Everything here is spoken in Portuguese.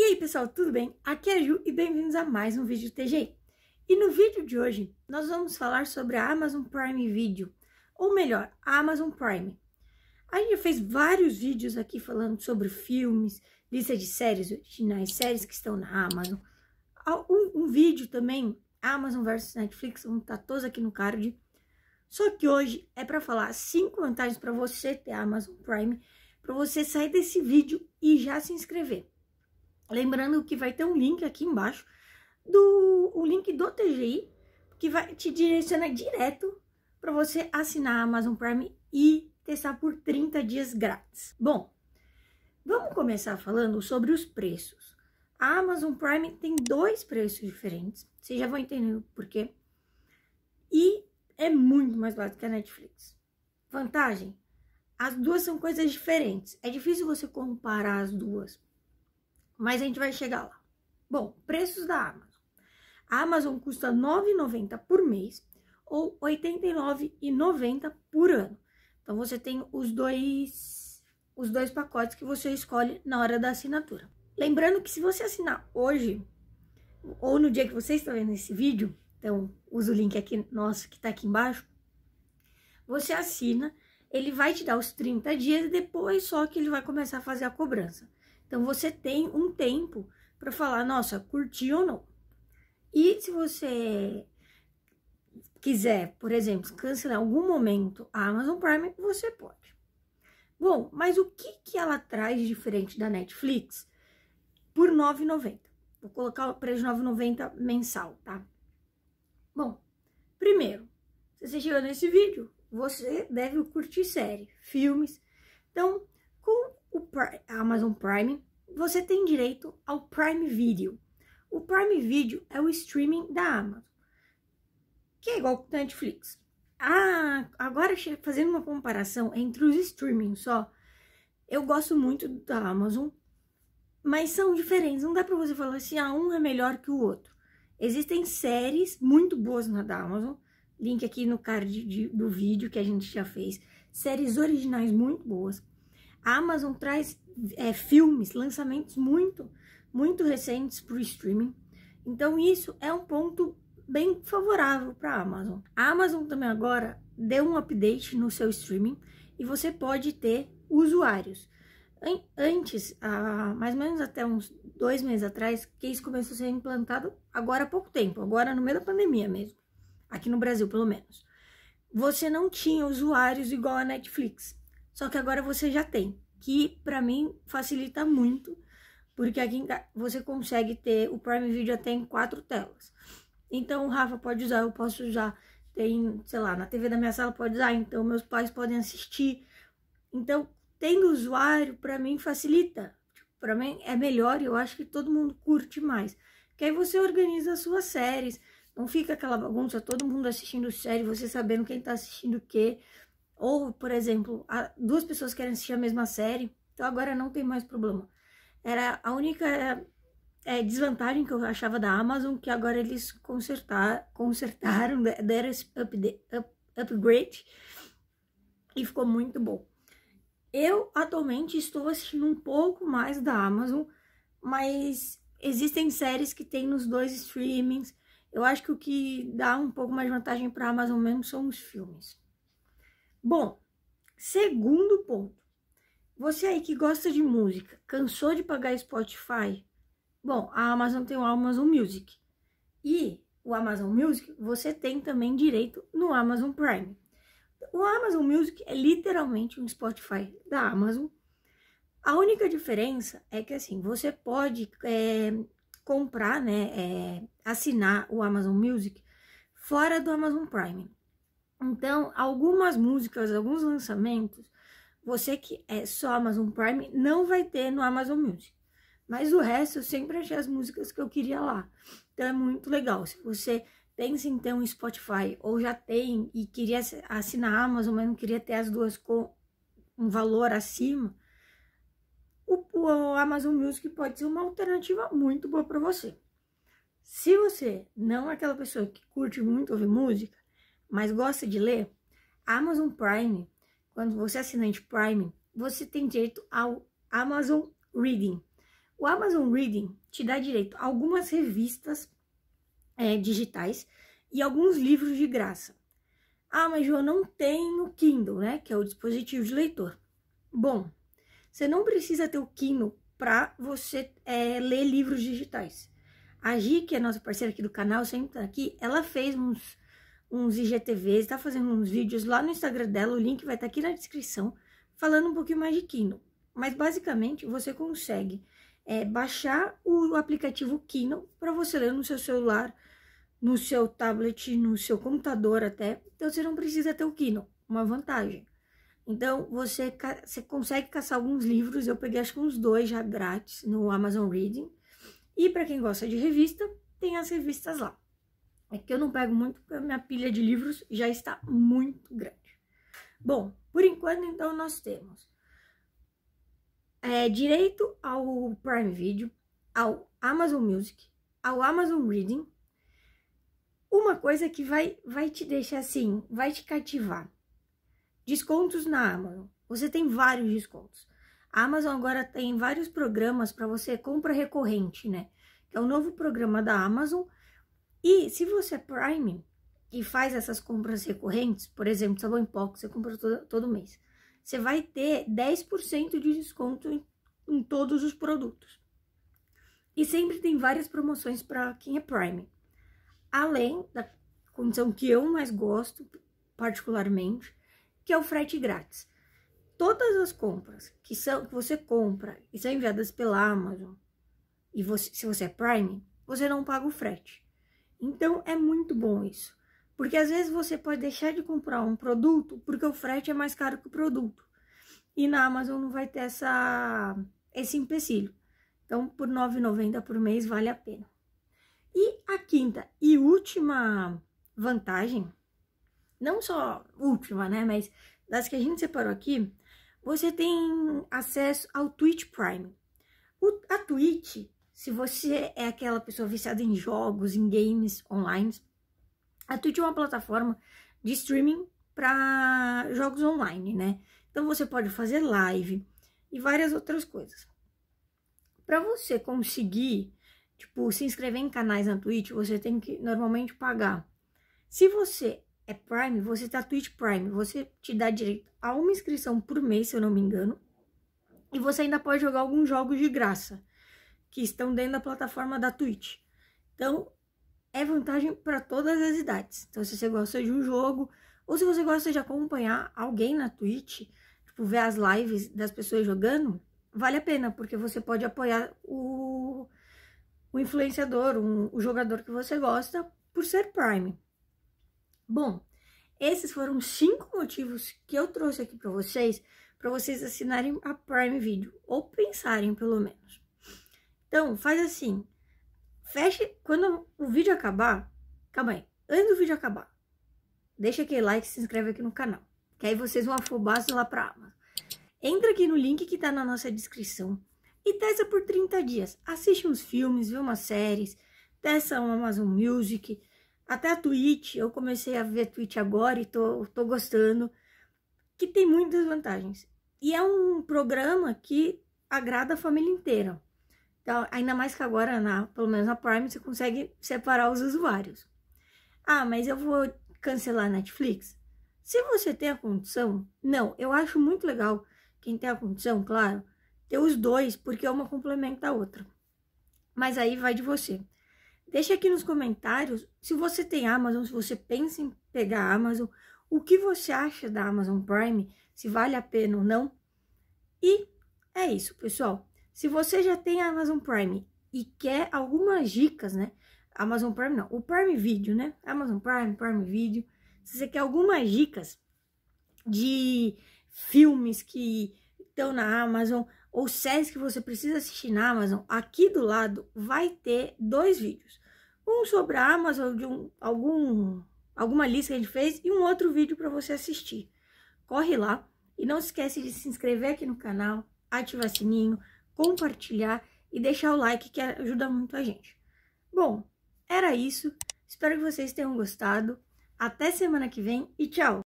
E aí pessoal, tudo bem? Aqui é a Ju e bem-vindos a mais um vídeo TG. E no vídeo de hoje nós vamos falar sobre a Amazon Prime Video, ou melhor, a Amazon Prime. A gente fez vários vídeos aqui falando sobre filmes, lista de séries originais, séries que estão na Amazon. Um, um vídeo também, Amazon versus Netflix, vão estar tá todos aqui no card. Só que hoje é para falar cinco vantagens para você ter a Amazon Prime, para você sair desse vídeo e já se inscrever. Lembrando que vai ter um link aqui embaixo, do o link do TGI, que vai te direcionar direto para você assinar a Amazon Prime e testar por 30 dias grátis. Bom, vamos começar falando sobre os preços. A Amazon Prime tem dois preços diferentes, vocês já vão entender por quê. E é muito mais barato que a Netflix. Vantagem? As duas são coisas diferentes. É difícil você comparar as duas, mas a gente vai chegar lá. Bom, preços da Amazon. A Amazon custa 9,90 por mês ou 89,90 por ano. Então você tem os dois os dois pacotes que você escolhe na hora da assinatura. Lembrando que se você assinar hoje ou no dia que você está vendo esse vídeo, então usa o link aqui nosso que está aqui embaixo, você assina, ele vai te dar os 30 dias e depois só que ele vai começar a fazer a cobrança. Então você tem um tempo para falar, nossa, curti ou não. E se você quiser, por exemplo, cancelar algum momento a Amazon Prime, você pode. Bom, mas o que, que ela traz diferente da Netflix? Por R$ 9,90. Vou colocar o preço R$ 9,90 mensal, tá? Bom, primeiro, se você chegou nesse vídeo, você deve curtir série, filmes. Então, com o Prime, a Amazon Prime, você tem direito ao Prime Video. O Prime Video é o streaming da Amazon, que é igual o Netflix. Ah, agora fazendo uma comparação entre os streaming só, eu gosto muito da Amazon, mas são diferentes. Não dá para você falar assim, ah, um é melhor que o outro. Existem séries muito boas na da Amazon, link aqui no card de, do vídeo que a gente já fez, séries originais muito boas. A Amazon traz é, filmes, lançamentos muito, muito recentes para o streaming. Então, isso é um ponto bem favorável para a Amazon. A Amazon também agora deu um update no seu streaming e você pode ter usuários. Antes, há mais ou menos até uns dois meses atrás, que isso começou a ser implantado agora há pouco tempo, agora no meio da pandemia mesmo, aqui no Brasil pelo menos. Você não tinha usuários igual a Netflix. Só que agora você já tem, que para mim facilita muito, porque aqui você consegue ter o Prime Video até em quatro telas. Então o Rafa pode usar, eu posso usar, tem, sei lá, na TV da minha sala pode usar, então meus pais podem assistir. Então, tendo usuário, para mim facilita. Para mim é melhor e eu acho que todo mundo curte mais. Que aí você organiza as suas séries, não fica aquela bagunça, todo mundo assistindo série, você sabendo quem tá assistindo o quê. Ou, por exemplo, duas pessoas querem assistir a mesma série, então agora não tem mais problema. Era a única é, desvantagem que eu achava da Amazon, que agora eles consertar, consertaram, né, deram esse up, upgrade e ficou muito bom. Eu atualmente estou assistindo um pouco mais da Amazon, mas existem séries que tem nos dois streamings. Eu acho que o que dá um pouco mais de vantagem para a Amazon mesmo são os filmes. Bom, segundo ponto. Você aí que gosta de música, cansou de pagar Spotify? Bom, a Amazon tem o Amazon Music. E o Amazon Music, você tem também direito no Amazon Prime. O Amazon Music é literalmente um Spotify da Amazon. A única diferença é que assim, você pode é, comprar, né, é, assinar o Amazon Music fora do Amazon Prime. Então, algumas músicas, alguns lançamentos, você que é só Amazon Prime não vai ter no Amazon Music. Mas o resto eu sempre achei as músicas que eu queria lá. Então é muito legal. Se você pensa em ter um Spotify ou já tem e queria assinar a Amazon, mas não queria ter as duas com um valor acima, o, o Amazon Music pode ser uma alternativa muito boa para você. Se você não é aquela pessoa que curte muito ouvir música, mas gosta de ler, a Amazon Prime, quando você é assinante Prime, você tem direito ao Amazon Reading. O Amazon Reading te dá direito a algumas revistas é, digitais e alguns livros de graça. Ah, mas eu não tenho Kindle, né? Que é o dispositivo de leitor. Bom, você não precisa ter o Kindle para você é, ler livros digitais. A Gi, que é nossa parceira aqui do canal, sempre tá aqui, ela fez uns uns IGTVs, está fazendo uns vídeos lá no Instagram dela, o link vai estar tá aqui na descrição, falando um pouquinho mais de Kindle. Mas basicamente você consegue é, baixar o aplicativo Kindle para você ler no seu celular, no seu tablet, no seu computador até. Então você não precisa ter o Kindle, uma vantagem. Então você, você consegue caçar alguns livros, eu peguei acho que uns dois já grátis no Amazon Reading. E para quem gosta de revista, tem as revistas lá. É que eu não pego muito porque minha pilha de livros já está muito grande. Bom, por enquanto, então, nós temos é, direito ao Prime Video, ao Amazon Music, ao Amazon Reading. Uma coisa que vai, vai te deixar assim, vai te cativar. Descontos na Amazon. Você tem vários descontos. A Amazon agora tem vários programas para você compra recorrente, né? Que é o novo programa da Amazon e se você é Prime e faz essas compras recorrentes, por exemplo, sabão em pó que você compra todo, todo mês, você vai ter 10% de desconto em, em todos os produtos. E sempre tem várias promoções para quem é Prime. Além da condição que eu mais gosto, particularmente, que é o frete grátis. Todas as compras que, são, que você compra e são enviadas pela Amazon, e você, se você é Prime, você não paga o frete. Então é muito bom isso. Porque às vezes você pode deixar de comprar um produto porque o frete é mais caro que o produto. E na Amazon não vai ter essa, esse empecilho. Então, por R$ 9,90 por mês vale a pena. E a quinta e última vantagem, não só última, né? Mas das que a gente separou aqui, você tem acesso ao Twitch Prime. O, a Twitch se você é aquela pessoa viciada em jogos, em games online, a Twitch é uma plataforma de streaming para jogos online, né? Então você pode fazer live e várias outras coisas. Para você conseguir, tipo, se inscrever em canais na Twitch, você tem que normalmente pagar. Se você é Prime, você tá Twitch Prime, você te dá direito a uma inscrição por mês, se eu não me engano, e você ainda pode jogar alguns jogos de graça que estão dentro da plataforma da Twitch. Então, é vantagem para todas as idades. Então, se você gosta de um jogo, ou se você gosta de acompanhar alguém na Twitch, tipo, ver as lives das pessoas jogando, vale a pena, porque você pode apoiar o, o influenciador, um, o jogador que você gosta, por ser Prime. Bom, esses foram cinco motivos que eu trouxe aqui para vocês, para vocês assinarem a Prime Video, ou pensarem pelo menos. Então, faz assim. Feche quando o vídeo acabar. Calma aí. Antes do vídeo acabar, deixa aquele like e se inscreve aqui no canal. Que aí vocês vão afobar lá pra Amazon. Entra aqui no link que tá na nossa descrição e testa por 30 dias. Assiste uns filmes, vê umas séries, testa o Amazon Music, até a Twitch. Eu comecei a ver Twitch agora e tô, tô gostando. Que tem muitas vantagens. E é um programa que agrada a família inteira. Então, ainda mais que agora, na, pelo menos na Prime, você consegue separar os usuários. Ah, mas eu vou cancelar Netflix? Se você tem a condição, não. Eu acho muito legal quem tem a condição, claro, ter os dois, porque uma complementa a outra. Mas aí vai de você. Deixa aqui nos comentários se você tem Amazon, se você pensa em pegar Amazon, o que você acha da Amazon Prime, se vale a pena ou não. E é isso, pessoal. Se você já tem a Amazon Prime e quer algumas dicas, né? Amazon Prime não, o Prime Video, né? Amazon Prime, Prime Video. Se você quer algumas dicas de filmes que estão na Amazon ou séries que você precisa assistir na Amazon, aqui do lado vai ter dois vídeos. Um sobre a Amazon de um, algum alguma lista que a gente fez e um outro vídeo para você assistir. Corre lá e não esquece de se inscrever aqui no canal, ativar sininho, compartilhar e deixar o like que ajuda muito a gente. Bom, era isso. Espero que vocês tenham gostado. Até semana que vem e tchau!